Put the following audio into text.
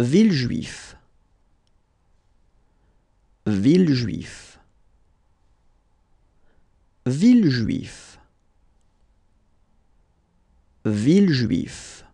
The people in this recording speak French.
Ville Ville juif juif Ville juif Ville juif